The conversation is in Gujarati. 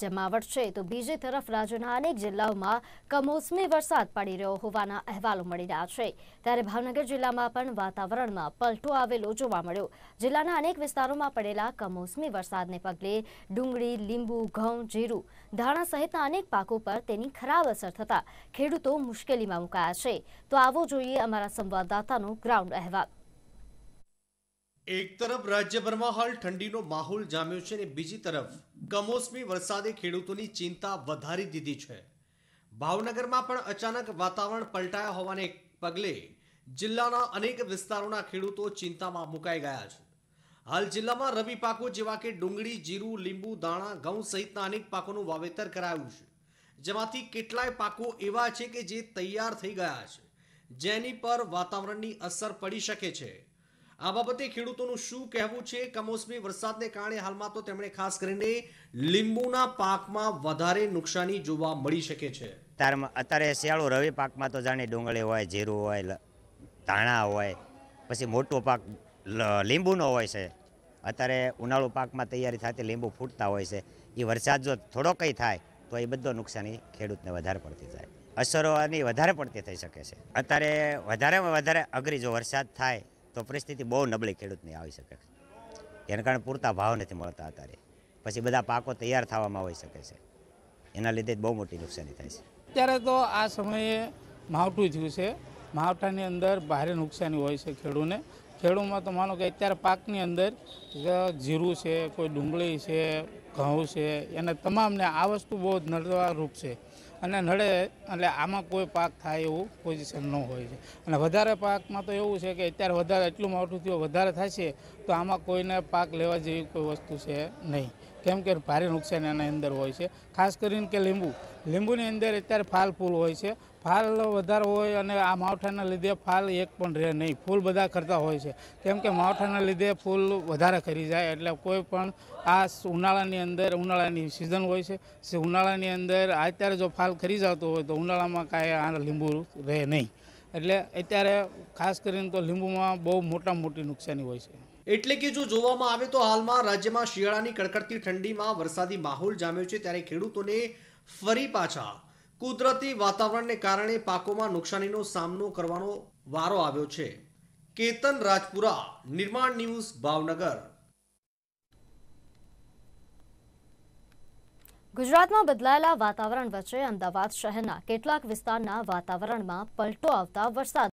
જમાવટ છે તો બીજી તરફ રાજ્યના અનેક જિલ્લાઓમાં કમોસમી વરસાદ પડી રહ્યો હોવાના અહેવાલો મળી રહ્યા છે ત્યારે ભાવનગર જિલ્લામાં પણ વાતાવરણમાં પલટો આવેલો જોવા મળ્યો જિલ્લાના અનેક વિસ્તારોમાં પડેલા કમોસમી વરસાદને પગલે ડુંગળી લીંબુ ઘઉં જીરું ધાણા સહિતના અનેક પાકો પર તેની ખરાબ અસર થતા ખેડૂતો મુશ્કેલીમાં મુકાયા છે તો આવો જોઈએ અમારા સંવાદદાતાનો ગ્રાઉન્ડ અહેવાલ એક તરફ રાજ્યભરમાં હાલ ઠંડીનો માહોલ જામ્યો છે અને બીજી તરફ કમોસમી વરસાદે ખેડૂતોની ચિંતા વધારી દીધી છે ભાવનગરમાં પણ અચાનક વાતાવરણ પલટાયા હોવાને પગલે જિલ્લાના અનેક વિસ્તારોના ખેડૂતો ચિંતામાં મુકાઈ ગયા છે હાલ જિલ્લામાં રવિ પાકો જેવા કે ડુંગળી જીરું લીંબુ દાણા ઘઉં સહિતના અનેક પાકોનું વાવેતર કરાયું છે જેમાંથી કેટલાય પાકો એવા છે કે જે તૈયાર થઈ ગયા છે જેની પર વાતાવરણની અસર પડી શકે છે આ બાબતે ખેડૂતોનું શું કહેવું છે કમોસમી વરસાદને કારણે હાલમાં તો તેમણે ખાસ કરીને લીંબુના પાકમાં વધારે નુકસાની જોવા મળી શકે છે અત્યારે શિયાળો રવિ પાકમાં તો જાણે ડુંગળી હોય જીરું હોય ધાણા હોય પછી મોટો પાક લીંબુનો હોય છે અત્યારે ઉનાળુ પાકમાં તૈયારી થતી લીંબુ ફૂટતા હોય છે એ વરસાદ જો થોડો કંઈ થાય તો એ બધો નુકસાની ખેડૂતને વધારે પડતી થાય અસરોની વધારે પડતી થઈ શકે છે અત્યારે વધારેમાં વધારે અઘરી જો વરસાદ થાય તો પ્રસ્થિતિ બહુ નબળી ખેડૂતની આવી શકે છે. એના કારણે પૂરતા ભાવ નથી મળતા આતરે. પછી બધા પાકો તૈયાર થવામાં હોય શકે છે. એના લીધે બહુ મોટી નુકસાની થાય છે. અત્યારે તો આ સમયે માવટું થયું છે. માવઠાની અંદર બહારની નુકસાની હોય છે ખેડૂને. ખેડૂમાં તો માનો કે અત્યારે પાકની અંદર જીરૂ છે, કોઈ ડુંગળી છે, ઘઉં છે એને તમામને આ વસ્તુ બહુ જ નરવા રૂપ છે. અને નડે એટલે આમાં કોઈ પાક થાય એવું પોઝિશન ન હોય છે અને વધારે પાકમાં તો એવું છે કે અત્યારે વધારે એટલું મોટું થયું વધારે થશે તો આમાં કોઈને પાક લેવા જેવી કોઈ વસ્તુ છે નહીં કેમ કે ભારે નુકસાન એના અંદર હોય છે ખાસ કરીને કે લીંબુ લીંબુની અંદર અત્યારે ફાલ ફૂલ હોય છે ફાલ વધારે હોય અને આ માવઠાના લીધે ફાલ એક પણ રહે નહીં ફૂલ બધા કરતા હોય છે કેમ કે માવઠાના લીધે ફૂલ વધારે ખરી જાય એટલે કોઈ પણ આ ઉનાળાની અંદર ઉનાળાની સિઝન હોય છે ઉનાળાની અંદર અત્યારે જો ફાલ ખરી જતો હોય તો ઉનાળામાં કાંઈ આ લીંબુ રહે નહીં એટલે અત્યારે ખાસ કરીને તો લીંબુમાં બહુ મોટા મોટી નુકસાની હોય છે એટલે કે જો જોવામાં આવે તો હાલમાં રાજ્યમાં શિયાળાની કડકડતી ઠંડીમાં વરસાદી માહોલ જામ્યો છે ત્યારે ખેડૂતોને ફરી પાછા કુદરતી વાતાવરણને કારણે પાકોમાં નુકસાનીનો સામનો કરવાનો વારો આવ્યો છે કેતન રાજપુરા નિર્માણ ન્યૂઝ ભાવનગર ગુજરાતમાં બદલાયેલા વાતાવરણ વચ્ચે અમદાવાદ શહેરના કેટલાક વિસ્તારના વાતાવરણમાં પલટો આવતા વરસાદ